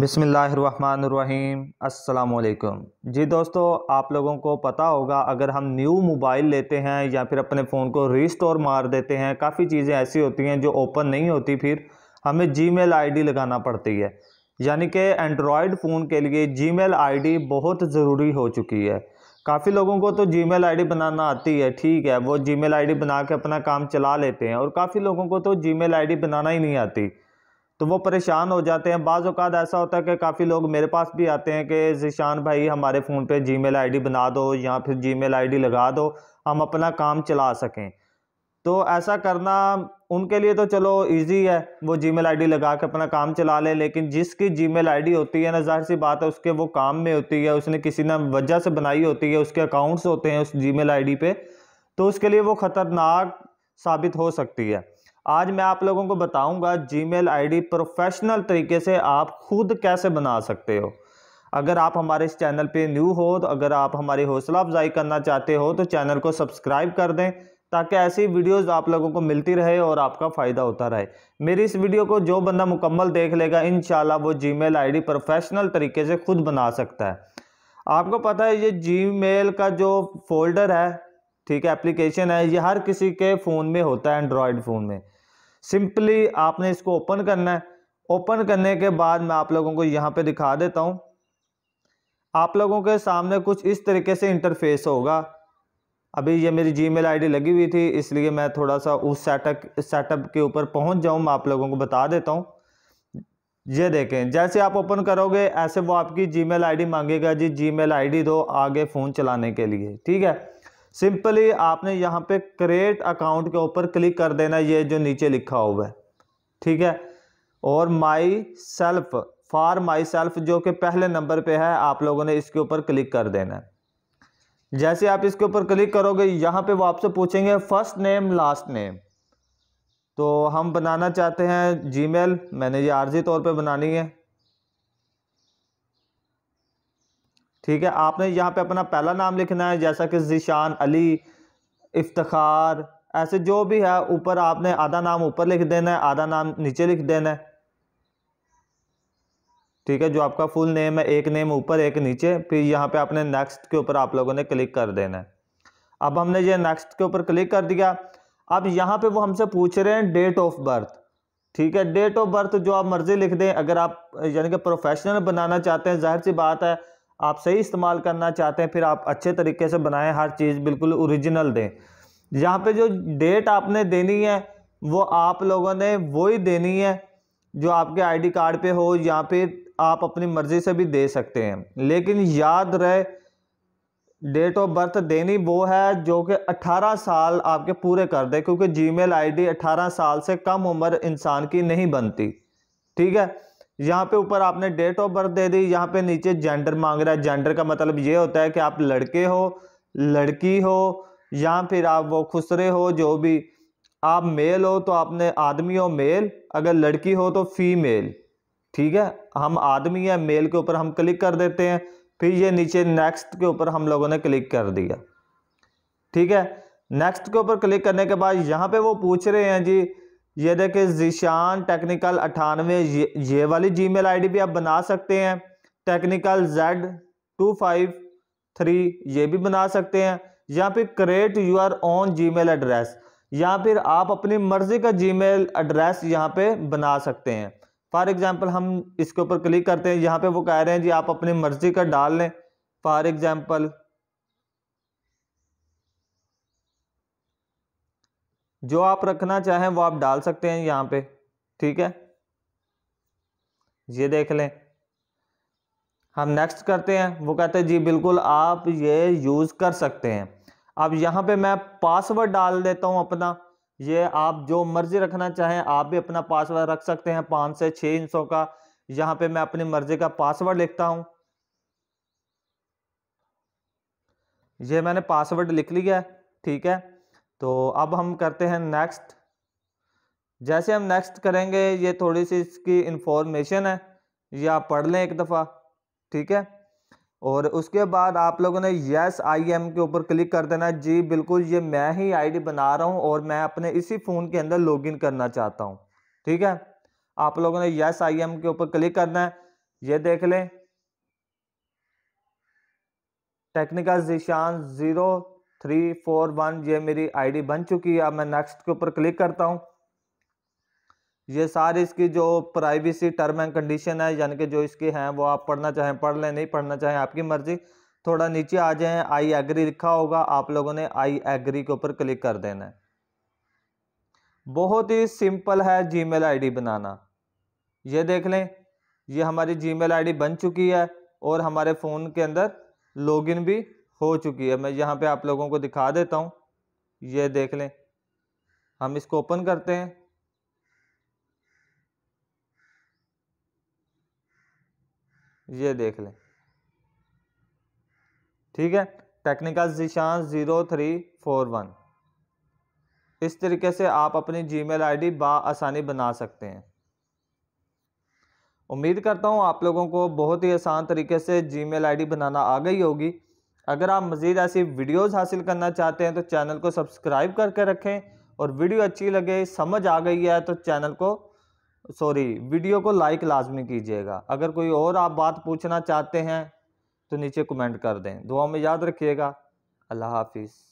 बिसमीम् अल्लाम जी दोस्तों आप लोगों को पता होगा अगर हम न्यू मोबाइल लेते हैं या फिर अपने फ़ोन को रीस्टोर मार देते हैं काफ़ी चीज़ें ऐसी होती हैं जो ओपन नहीं होती फिर हमें जी मेल लगाना पड़ती है यानी कि एंड्रॉयड फ़ोन के लिए जी मेल बहुत ज़रूरी हो चुकी है काफ़ी लोगों को तो जी मेल बनाना आती है ठीक है वो जी मेल बना के अपना काम चला लेते हैं और काफ़ी लोगों को तो जी मेल बनाना ही नहीं आती तो वो परेशान हो जाते हैं बाज़ अवत ऐसा होता है कि काफ़ी लोग मेरे पास भी आते हैं कि ज़िशान भाई हमारे फ़ोन पे जीमेल आईडी बना दो या फिर जीमेल आईडी लगा दो हम अपना काम चला सकें तो ऐसा करना उनके लिए तो चलो इजी है वो जीमेल आईडी लगा के अपना काम चला लें लेकिन जिसकी जी मेल होती है ना जाहिर सी बात है उसके वो काम में होती है उसने किसी ना वजह से बनाई होती है उसके अकाउंट्स होते हैं उस जी मेल पे तो उसके लिए वो ख़तरनाक साबित हो सकती है आज मैं आप लोगों को बताऊंगा जीमेल आईडी प्रोफेशनल तरीके से आप खुद कैसे बना सकते हो अगर आप हमारे इस चैनल पे न्यू हो तो अगर आप हमारी हौसला अफजाई करना चाहते हो तो चैनल को सब्सक्राइब कर दें ताकि ऐसी वीडियोस आप लोगों को मिलती रहे और आपका फ़ायदा होता रहे मेरी इस वीडियो को जो बंदा मुकम्मल देख लेगा इन वो जी मेल प्रोफेशनल तरीके से खुद बना सकता है आपको पता है ये जी का जो फोल्डर है ठीक है एप्लीकेशन है ये हर किसी के फ़ोन में होता है एंड्रॉयड फ़ोन में सिंपली आपने इसको ओपन करना है ओपन करने के बाद मैं आप लोगों को यहाँ पे दिखा देता हूँ आप लोगों के सामने कुछ इस तरीके से इंटरफेस होगा अभी ये मेरी जीमेल आईडी लगी हुई थी इसलिए मैं थोड़ा सा उस सेटअप सेटअप के ऊपर पहुँच जाऊँ मैं आप लोगों को बता देता हूँ ये देखें जैसे आप ओपन करोगे ऐसे वो आपकी जीमेल आईडी मांगेगा जी जीमेल आईडी दो आगे फ़ोन चलाने के लिए ठीक है सिंपली आपने यहाँ पे क्रिएट अकाउंट के ऊपर क्लिक कर देना ये जो नीचे लिखा हुआ है ठीक है और myself for myself जो कि पहले नंबर पे है आप लोगों ने इसके ऊपर क्लिक कर देना है जैसे आप इसके ऊपर क्लिक करोगे यहाँ पे वो आपसे पूछेंगे फर्स्ट नेम लास्ट नेम तो हम बनाना चाहते हैं जी मैंने ये आर्जी तौर पर बनानी है ठीक है आपने यहाँ पे अपना पहला नाम लिखना है जैसा कि जीशान अली इफ्तार ऐसे जो भी है ऊपर आपने आधा नाम ऊपर लिख देना है आधा नाम नीचे लिख देना है ठीक है जो आपका फुल नेम है एक नेम ऊपर एक नीचे फिर यहाँ पे आपने नेक्स्ट के ऊपर आप लोगों ने क्लिक कर देना है अब हमने ये नेक्स्ट के ऊपर क्लिक कर दिया अब यहाँ पे वो हमसे पूछ रहे हैं डेट ऑफ बर्थ ठीक है डेट ऑफ बर्थ जो आप मर्जी लिख दें अगर आप यानी कि प्रोफेशनल बनाना चाहते हैं जाहिर सी बात है आप सही इस्तेमाल करना चाहते हैं फिर आप अच्छे तरीके से बनाएं हर चीज़ बिल्कुल ओरिजिनल दें यहाँ पे जो डेट आपने देनी है वो आप लोगों ने वही देनी है जो आपके आईडी कार्ड पे हो या फिर आप अपनी मर्ज़ी से भी दे सकते हैं लेकिन याद रहे डेट ऑफ बर्थ देनी वो है जो कि 18 साल आपके पूरे कर दे क्योंकि जीमेल आईडी 18 साल से कम उम्र इंसान की नहीं बनती ठीक है यहाँ पे ऊपर आपने डेट ऑफ बर्थ दे दी यहाँ पे नीचे जेंडर मांग रहा है जेंडर का मतलब ये होता है कि आप लड़के हो लड़की हो या फिर आप वो खुसरे हो जो भी आप मेल हो तो आपने आदमी हो मेल अगर लड़की हो तो फीमेल ठीक है हम आदमी या मेल के ऊपर हम क्लिक कर देते हैं फिर ये नीचे नेक्स्ट के ऊपर हम लोगों ने क्लिक कर दिया ठीक है नेक्स्ट के ऊपर क्लिक करने के बाद यहाँ पे वो पूछ रहे हैं जी ये देखिए जीशान टेक्निकल अठानवे ये, ये वाली जीमेल आईडी भी आप बना सकते हैं technical Z two five three ये भी बना सकते हैं या फिर create your own G address या फिर आप अपनी मर्ज़ी का जी एड्रेस यहाँ पे बना सकते हैं फॉर एग्ज़ाम्पल हम इसके ऊपर क्लिक करते हैं यहाँ पे वो कह रहे हैं जी आप अपनी मर्ज़ी का डाल लें फॉर एग्ज़ाम्पल जो आप रखना चाहें वो आप डाल सकते हैं यहाँ पे ठीक है ये देख लें हम नेक्स्ट करते हैं वो कहते हैं जी बिल्कुल आप ये यूज़ कर सकते हैं अब यहाँ पे मैं पासवर्ड डाल देता हूँ अपना ये आप जो मर्ज़ी रखना चाहें आप भी अपना पासवर्ड रख सकते हैं पाँच से छः इंचों का यहाँ पे मैं अपनी मर्ज़ी का पासवर्ड लिखता हूँ ये मैंने पासवर्ड लिख लिया है ठीक है तो अब हम करते हैं नेक्स्ट जैसे हम नेक्स्ट करेंगे ये थोड़ी सी इसकी इंफॉर्मेशन है ये आप पढ़ लें एक दफ़ा ठीक है और उसके बाद आप लोगों ने यस आई एम के ऊपर क्लिक कर देना जी बिल्कुल ये मैं ही आईडी बना रहा हूँ और मैं अपने इसी फ़ोन के अंदर लॉगिन करना चाहता हूँ ठीक है आप लोगों ने यस आई एम के ऊपर क्लिक करना है ये देख लें technical Zeeshan zero three four one ये मेरी आईडी बन चुकी है अब मैं नेक्स्ट के ऊपर क्लिक करता हूँ ये सारी इसकी जो प्राइवेसी टर्म एंड कंडीशन है यानी कि जो इसकी हैं वो आप पढ़ना चाहें पढ़ लें नहीं पढ़ना चाहें आपकी मर्जी थोड़ा नीचे आ जाए आई एग्री लिखा होगा आप लोगों ने आई एग्री के ऊपर क्लिक कर देना है बहुत ही सिंपल है जी मेल बनाना ये देख लें ये हमारी जी मेल बन चुकी है और हमारे फ़ोन के अंदर लॉगिन भी हो चुकी है मैं यहाँ पे आप लोगों को दिखा देता हूँ ये देख लें हम इसको ओपन करते हैं ये देख लें ठीक है technical Zeeshan zero three four one इस तरीके से आप अपनी जीमेल आईडी आसानी बना सकते हैं उम्मीद करता हूँ आप लोगों को बहुत ही आसान तरीके से जीमेल आईडी बनाना आ गई होगी अगर आप मज़ीद ऐसी वीडियोज़ हासिल करना चाहते हैं तो चैनल को सब्सक्राइब करके रखें और वीडियो अच्छी लगे समझ आ गई है तो चैनल को सॉरी वीडियो को लाइक लाजमी कीजिएगा अगर कोई और आप बात पूछना चाहते हैं तो नीचे कमेंट कर दें दुआ में याद रखिएगा अल्लाह हाफिज़